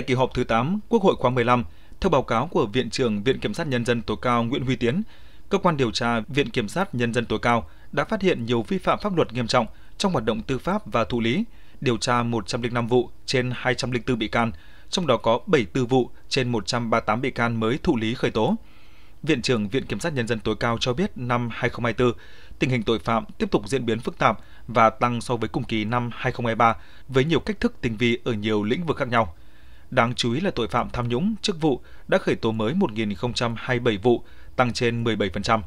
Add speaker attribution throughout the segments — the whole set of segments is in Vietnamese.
Speaker 1: tại kỳ họp thứ 8 Quốc hội khóa 15, theo báo cáo của Viện trưởng Viện Kiểm sát Nhân dân tối cao Nguyễn Huy Tiến, cơ quan điều tra Viện Kiểm sát Nhân dân tối cao đã phát hiện nhiều vi phạm pháp luật nghiêm trọng trong hoạt động tư pháp và thụ lý, điều tra 105 vụ trên 204 bị can, trong đó có 74 vụ trên 138 bị can mới thụ lý khởi tố. Viện trưởng Viện Kiểm sát Nhân dân tối cao cho biết năm 2024, tình hình tội phạm tiếp tục diễn biến phức tạp và tăng so với cùng kỳ năm 2023 với nhiều cách thức tinh vi ở nhiều lĩnh vực khác nhau. Đáng chú ý là tội phạm tham nhũng, chức vụ đã khởi tố mới 1.027 vụ, tăng trên 17%.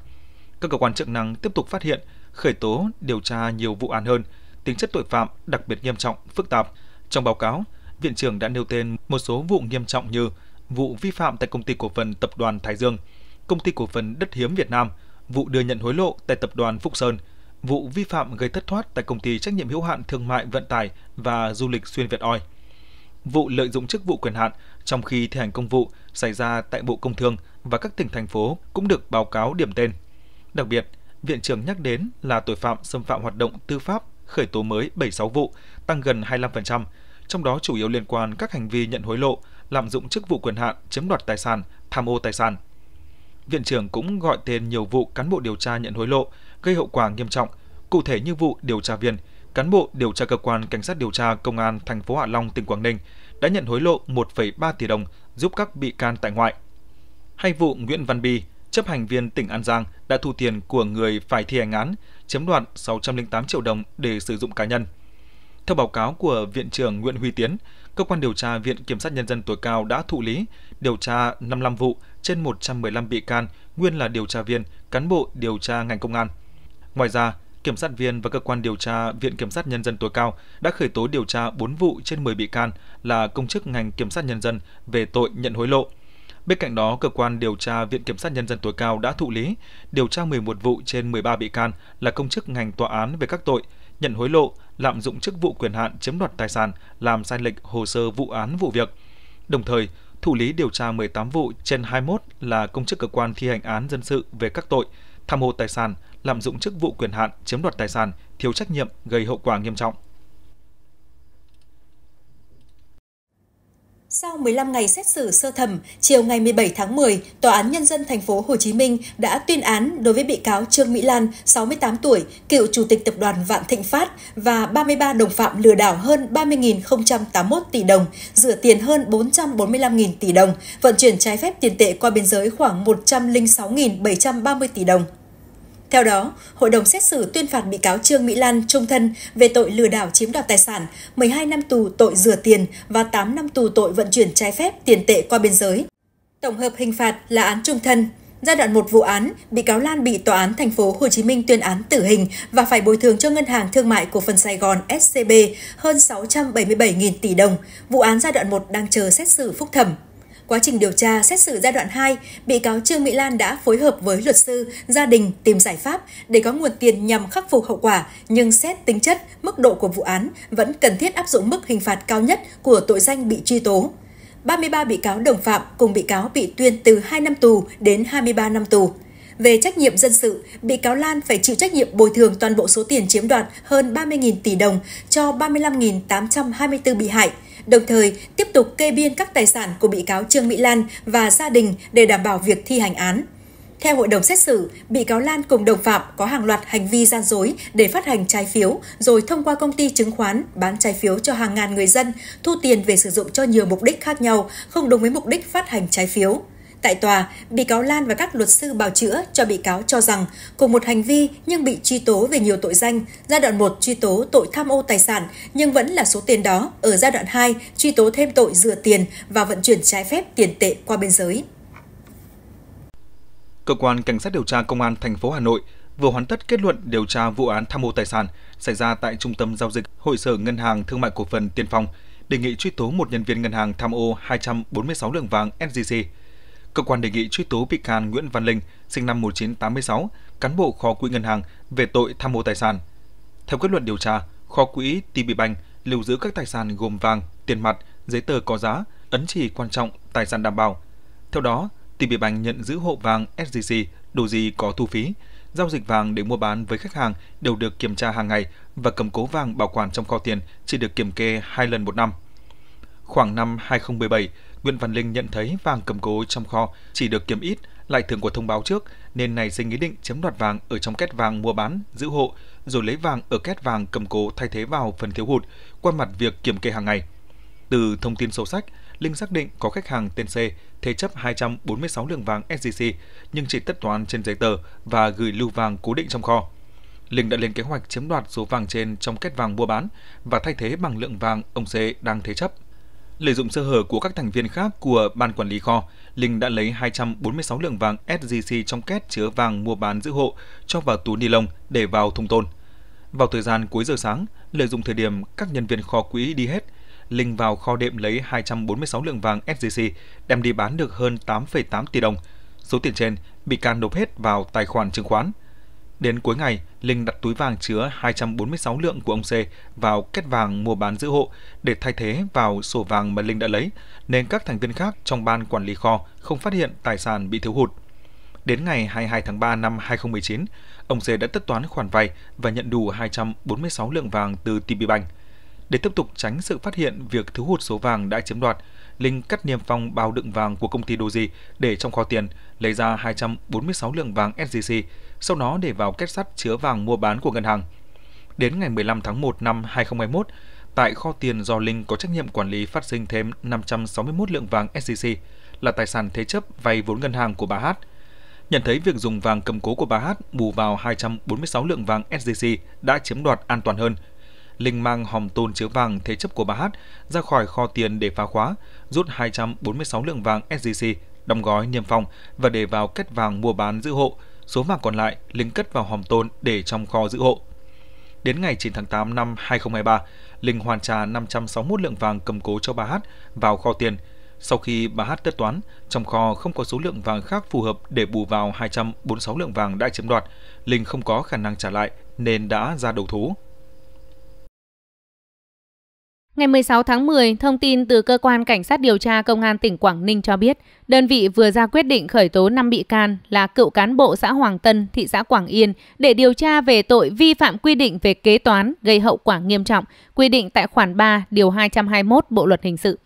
Speaker 1: Các cơ quan chức năng tiếp tục phát hiện, khởi tố, điều tra nhiều vụ án hơn, tính chất tội phạm đặc biệt nghiêm trọng, phức tạp. Trong báo cáo, Viện trưởng đã nêu tên một số vụ nghiêm trọng như vụ vi phạm tại Công ty Cổ phần Tập đoàn Thái Dương, Công ty Cổ phần Đất Hiếm Việt Nam, vụ đưa nhận hối lộ tại Tập đoàn Phúc Sơn, vụ vi phạm gây thất thoát tại Công ty Trách nhiệm hữu hạn Thương mại Vận tải và Du lịch Xuyên Việt Oi – vụ lợi dụng chức vụ quyền hạn trong khi thi hành công vụ xảy ra tại Bộ Công Thương và các tỉnh thành phố cũng được báo cáo điểm tên. Đặc biệt, Viện trưởng nhắc đến là tội phạm xâm phạm hoạt động tư pháp khởi tố mới 76 vụ, tăng gần 25%, trong đó chủ yếu liên quan các hành vi nhận hối lộ, lạm dụng chức vụ quyền hạn, chiếm đoạt tài sản, tham ô tài sản. Viện trưởng cũng gọi tên nhiều vụ cán bộ điều tra nhận hối lộ gây hậu quả nghiêm trọng, cụ thể như vụ điều tra viên cán bộ điều tra cơ quan cảnh sát điều tra công an thành phố Hạ Long, tỉnh Quảng Ninh đã nhận hối lộ 1,3 tỷ đồng giúp các bị can tại ngoại. Hay vụ Nguyễn Văn Bi, chấp hành viên tỉnh An Giang đã thu tiền của người phải thi hành án, chiếm đoạt 608 triệu đồng để sử dụng cá nhân. Theo báo cáo của Viện trưởng Nguyễn Huy Tiến, cơ quan điều tra Viện Kiểm sát Nhân dân tối cao đã thụ lý điều tra 55 vụ trên 115 bị can, nguyên là điều tra viên, cán bộ điều tra ngành công an. Ngoài ra, Kiểm sát viên và cơ quan điều tra Viện Kiểm sát Nhân dân tối cao đã khởi tố điều tra 4 vụ trên 10 bị can là công chức ngành Kiểm sát Nhân dân về tội nhận hối lộ. Bên cạnh đó, cơ quan điều tra Viện Kiểm sát Nhân dân tối cao đã thụ lý điều tra 11 vụ trên 13 bị can là công chức ngành tòa án về các tội nhận hối lộ, lạm dụng chức vụ quyền hạn chiếm đoạt tài sản, làm sai lệch hồ sơ vụ án vụ việc. Đồng thời, thụ lý điều tra 18 vụ trên 21 là công chức cơ quan thi hành án dân sự về các tội tham ô tài sản, lạm dụng chức vụ quyền hạn, chiếm đoạt tài sản, thiếu trách nhiệm gây hậu quả nghiêm trọng.
Speaker 2: Sau 15 ngày xét xử sơ thẩm, chiều ngày 17 tháng 10, Tòa án Nhân dân thành phố Hồ Chí Minh đã tuyên án đối với bị cáo Trương Mỹ Lan, 68 tuổi, cựu Chủ tịch Tập đoàn Vạn Thịnh Phát và 33 đồng phạm lừa đảo hơn 30.081 tỷ đồng, rửa tiền hơn 445.000 tỷ đồng, vận chuyển trái phép tiền tệ qua biên giới khoảng 106.730 tỷ đồng. Theo đó, hội đồng xét xử tuyên phạt bị cáo Trương Mỹ Lan trung thân về tội lừa đảo chiếm đoạt tài sản, 12 năm tù tội rửa tiền và 8 năm tù tội vận chuyển trái phép tiền tệ qua biên giới. Tổng hợp hình phạt là án trung thân. Giai đoạn một vụ án, bị cáo Lan bị tòa án thành phố Hồ Chí Minh tuyên án tử hình và phải bồi thường cho Ngân hàng Thương mại Cổ phần Sài Gòn SCB hơn 677.000 tỷ đồng. Vụ án giai đoạn 1 đang chờ xét xử phúc thẩm. Quá trình điều tra xét xử giai đoạn 2, bị cáo Trương Mỹ Lan đã phối hợp với luật sư, gia đình tìm giải pháp để có nguồn tiền nhằm khắc phục hậu quả, nhưng xét tính chất, mức độ của vụ án vẫn cần thiết áp dụng mức hình phạt cao nhất của tội danh bị truy tố. 33 bị cáo đồng phạm cùng bị cáo bị tuyên từ 2 năm tù đến 23 năm tù. Về trách nhiệm dân sự, bị cáo Lan phải chịu trách nhiệm bồi thường toàn bộ số tiền chiếm đoạt hơn 30.000 tỷ đồng cho 35.824 bị hại – đồng thời tiếp tục kê biên các tài sản của bị cáo Trương Mỹ Lan và gia đình để đảm bảo việc thi hành án. Theo hội đồng xét xử, bị cáo Lan cùng đồng phạm có hàng loạt hành vi gian dối để phát hành trái phiếu, rồi thông qua công ty chứng khoán bán trái phiếu cho hàng ngàn người dân, thu tiền về sử dụng cho nhiều mục đích khác nhau, không đúng với mục đích phát hành trái phiếu. Tại tòa, bị cáo Lan và các luật sư bào chữa cho bị cáo cho rằng cùng một hành vi nhưng bị truy tố về nhiều tội danh, giai đoạn 1 truy tố tội tham ô tài sản nhưng vẫn là số tiền đó, ở giai đoạn 2 truy tố thêm tội rửa tiền và vận chuyển trái phép tiền tệ qua biên giới.
Speaker 1: Cơ quan Cảnh sát điều tra Công an thành phố Hà Nội vừa hoàn tất kết luận điều tra vụ án tham ô tài sản xảy ra tại Trung tâm Giao dịch Hội sở Ngân hàng Thương mại Cổ phần Tiên Phong, đề nghị truy tố một nhân viên ngân hàng tham ô 246 lượng vàng SGC cơ quan đề nghị truy tố bị can Nguyễn Văn Linh, sinh năm 1986, cán bộ kho quỹ ngân hàng về tội tham mô tài sản. Theo kết luận điều tra, kho quỹ TB Bank lưu giữ các tài sản gồm vàng, tiền mặt, giấy tờ có giá, ấn chỉ quan trọng, tài sản đảm bảo. Theo đó, TB Bank nhận giữ hộ vàng SGC, đồ gì có thu phí, giao dịch vàng để mua bán với khách hàng đều được kiểm tra hàng ngày và cầm cố vàng bảo quản trong kho tiền chỉ được kiểm kê hai lần một năm. Khoảng năm 2017, Nguyễn Văn Linh nhận thấy vàng cầm cố trong kho chỉ được kiểm ít, lại thường của thông báo trước, nên này sinh ý định chiếm đoạt vàng ở trong két vàng mua bán, giữ hộ, rồi lấy vàng ở két vàng cầm cố thay thế vào phần thiếu hụt qua mặt việc kiểm kê hàng ngày. Từ thông tin sổ sách, Linh xác định có khách hàng tên C thế chấp 246 lượng vàng SGC nhưng chỉ tất toán trên giấy tờ và gửi lưu vàng cố định trong kho. Linh đã lên kế hoạch chiếm đoạt số vàng trên trong kết vàng mua bán và thay thế bằng lượng vàng ông C đang thế chấp. Lợi dụng sơ hở của các thành viên khác của ban quản lý kho, Linh đã lấy 246 lượng vàng SGC trong két chứa vàng mua bán giữ hộ cho vào túi ni lông để vào thùng tôn. Vào thời gian cuối giờ sáng, lợi dụng thời điểm các nhân viên kho quỹ đi hết, Linh vào kho đệm lấy 246 lượng vàng SGC, đem đi bán được hơn 8,8 tỷ đồng. Số tiền trên, bị can nộp hết vào tài khoản chứng khoán – Đến cuối ngày, Linh đặt túi vàng chứa 246 lượng của ông C vào kết vàng mua bán giữ hộ để thay thế vào sổ vàng mà Linh đã lấy, nên các thành viên khác trong ban quản lý kho không phát hiện tài sản bị thiếu hụt. Đến ngày 22 tháng 3 năm 2019, ông C đã tất toán khoản vay và nhận đủ 246 lượng vàng từ TP Bank. Để tiếp tục tránh sự phát hiện việc thiếu hụt số vàng đã chiếm đoạt, Linh cắt niêm phong bao đựng vàng của công ty Doji để trong kho tiền, lấy ra 246 lượng vàng SJC, sau đó để vào két sắt chứa vàng mua bán của ngân hàng. Đến ngày 15 tháng 1 năm 2021, tại kho tiền do Linh có trách nhiệm quản lý phát sinh thêm 561 lượng vàng SJC là tài sản thế chấp vay vốn ngân hàng của bà Hát. Nhận thấy việc dùng vàng cầm cố của bà Hát bù vào 246 lượng vàng SJC đã chiếm đoạt an toàn hơn – Linh mang hòm tôn chứa vàng thế chấp của bà Hát ra khỏi kho tiền để phá khóa, rút 246 lượng vàng SGC đóng gói niêm phong và để vào kết vàng mua bán giữ hộ. Số vàng còn lại Linh cất vào hòm tôn để trong kho giữ hộ. Đến ngày 9 tháng 8 năm 2023, Linh hoàn trả 561 lượng vàng cầm cố cho bà Hát vào kho tiền. Sau khi bà Hát tất toán, trong kho không có số lượng vàng khác phù hợp để bù vào 246 lượng vàng đã chiếm đoạt. Linh không có khả năng trả lại nên đã ra đầu thú.
Speaker 3: Ngày 16 tháng 10, thông tin từ Cơ quan Cảnh sát điều tra Công an tỉnh Quảng Ninh cho biết, đơn vị vừa ra quyết định khởi tố 5 bị can là cựu cán bộ xã Hoàng Tân, thị xã Quảng Yên để điều tra về tội vi phạm quy định về kế toán gây hậu quả nghiêm trọng, quy định tại khoản 3, điều 221 Bộ Luật Hình sự.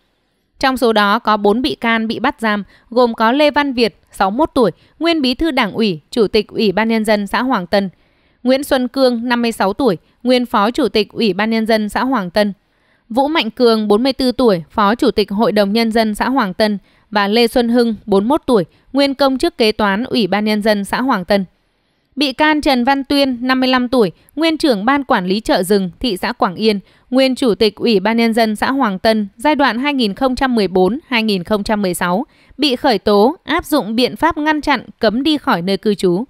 Speaker 3: Trong số đó có 4 bị can bị bắt giam, gồm có Lê Văn Việt, 61 tuổi, nguyên bí thư đảng ủy, chủ tịch Ủy ban Nhân dân xã Hoàng Tân, Nguyễn Xuân Cương, 56 tuổi, nguyên phó chủ tịch Ủy ban Nhân dân xã Hoàng Tân, Vũ Mạnh Cường 44 tuổi, Phó Chủ tịch Hội đồng Nhân dân xã Hoàng Tân và Lê Xuân Hưng 41 tuổi, nguyên công chức kế toán Ủy ban Nhân dân xã Hoàng Tân. Bị can Trần Văn Tuyên, 55 tuổi, nguyên trưởng ban quản lý chợ rừng thị xã Quảng Yên, nguyên chủ tịch Ủy ban nhân dân xã Hoàng Tân giai đoạn 2014-2016, bị khởi tố áp dụng biện pháp ngăn chặn cấm đi khỏi nơi cư trú.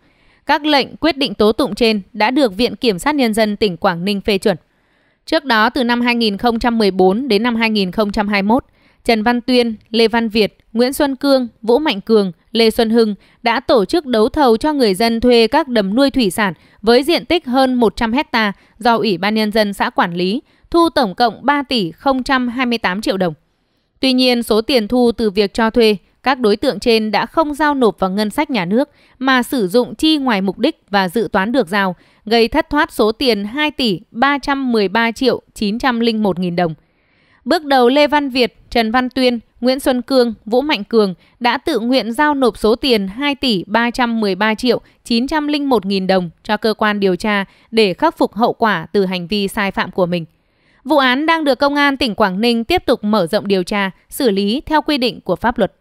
Speaker 3: Các lệnh quyết định tố tụng trên đã được Viện kiểm sát nhân dân tỉnh Quảng Ninh phê chuẩn. Trước đó từ năm 2014 đến năm 2021, Trần Văn Tuyên, Lê Văn Việt, Nguyễn Xuân Cương, Vũ Mạnh Cường, Lê Xuân Hưng đã tổ chức đấu thầu cho người dân thuê các đầm nuôi thủy sản với diện tích hơn 100 hecta do Ủy ban Nhân dân xã quản lý, thu tổng cộng 3 tỷ 028 triệu đồng. Tuy nhiên, số tiền thu từ việc cho thuê các đối tượng trên đã không giao nộp vào ngân sách nhà nước mà sử dụng chi ngoài mục đích và dự toán được giao, gây thất thoát số tiền 2 tỷ 313 triệu 901 nghìn đồng. Bước đầu Lê Văn Việt, Trần Văn Tuyên, Nguyễn Xuân Cương, Vũ Mạnh Cường đã tự nguyện giao nộp số tiền 2 tỷ 313 triệu 901 nghìn đồng cho cơ quan điều tra để khắc phục hậu quả từ hành vi sai phạm của mình. Vụ án đang được Công an tỉnh Quảng Ninh tiếp tục mở rộng điều tra, xử lý theo quy định của pháp luật.